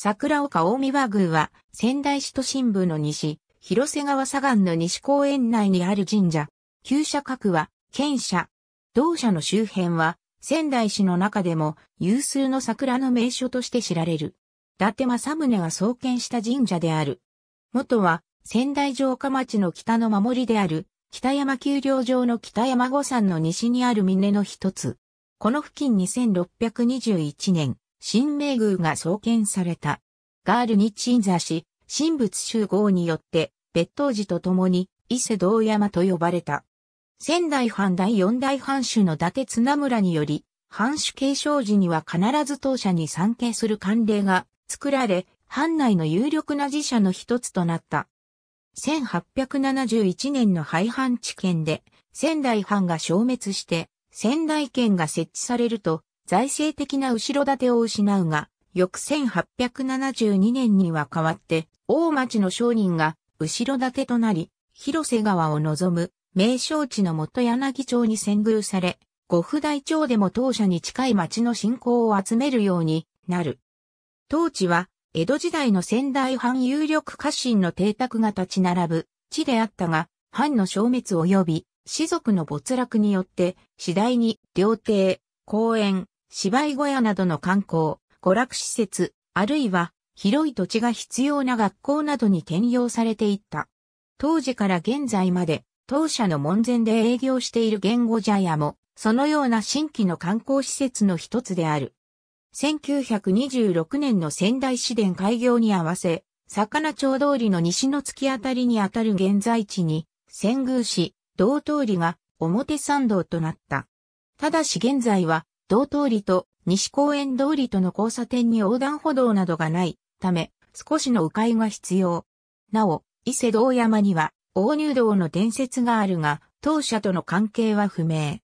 桜岡大見和宮は仙台市都心部の西、広瀬川左岸の西公園内にある神社。旧社格は、県社。同社の周辺は、仙台市の中でも有数の桜の名所として知られる。伊達政宗が創建した神社である。元は、仙台城下町の北の守りである、北山丘陵城の北山五山の西にある峰の一つ。この付近2621年、新名宮が創建された。ガールニ鎮座し、神仏集合によって、別当寺と共に、伊勢道山と呼ばれた。仙台藩第四大藩主の伊達綱村により、藩主継承時には必ず当社に参詣する慣例が作られ、藩内の有力な寺社の一つとなった。1871年の廃藩置県で、仙台藩が消滅して、仙台県が設置されると、財政的な後ろ盾を失うが、翌1872年には変わって、大町の商人が後ろ盾となり、広瀬川を望む名勝地の元柳町に遷宮され、五府大町でも当社に近い町の信仰を集めるようになる。当地は、江戸時代の仙台藩有力家臣の邸宅が立ち並ぶ地であったが、藩の消滅及び、士族の没落によって、次第に、料亭、公園、芝居小屋などの観光、娯楽施設、あるいは広い土地が必要な学校などに転用されていった。当時から現在まで、当社の門前で営業している言語茶屋も、そのような新規の観光施設の一つである。1926年の仙台市電開業に合わせ、魚町通りの西の月あたりにあたる現在地に、仙宮市、道通りが表参道となった。ただし現在は道通りと西公園通りとの交差点に横断歩道などがないため、少しの迂回が必要。なお、伊勢道山には、大入道の伝説があるが、当社との関係は不明。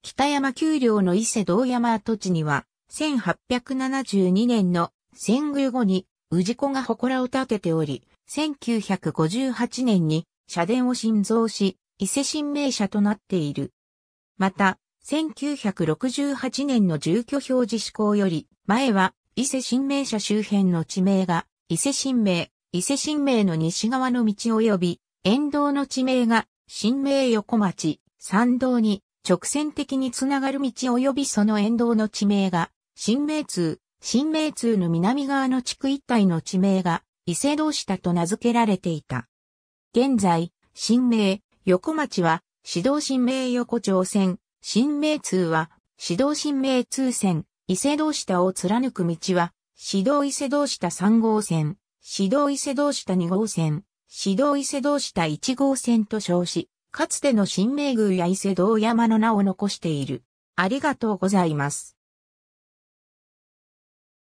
北山丘陵の伊勢道山跡地には、1872年の遷宮後に氏子が祠を建てており、1958年に社殿を新造し、伊勢神明社となっている。また、1968年の住居表示施行より、前は伊勢新明社周辺の地名が、伊勢新明、伊勢新明の西側の道及び、沿道の地名が、新明横町、山道に直線的につながる道及びその沿道の地名が、新明通、新明通の南側の地区一帯の地名が、伊勢道下と名付けられていた。現在、新明、横町は、指導新明横町線、新名通は、指導新名通線、伊勢道下を貫く道は、指導伊勢道下3号線、指導伊勢道下2号線、指導伊勢道下1号線と称し、かつての新名宮や伊勢道山の名を残している。ありがとうございます。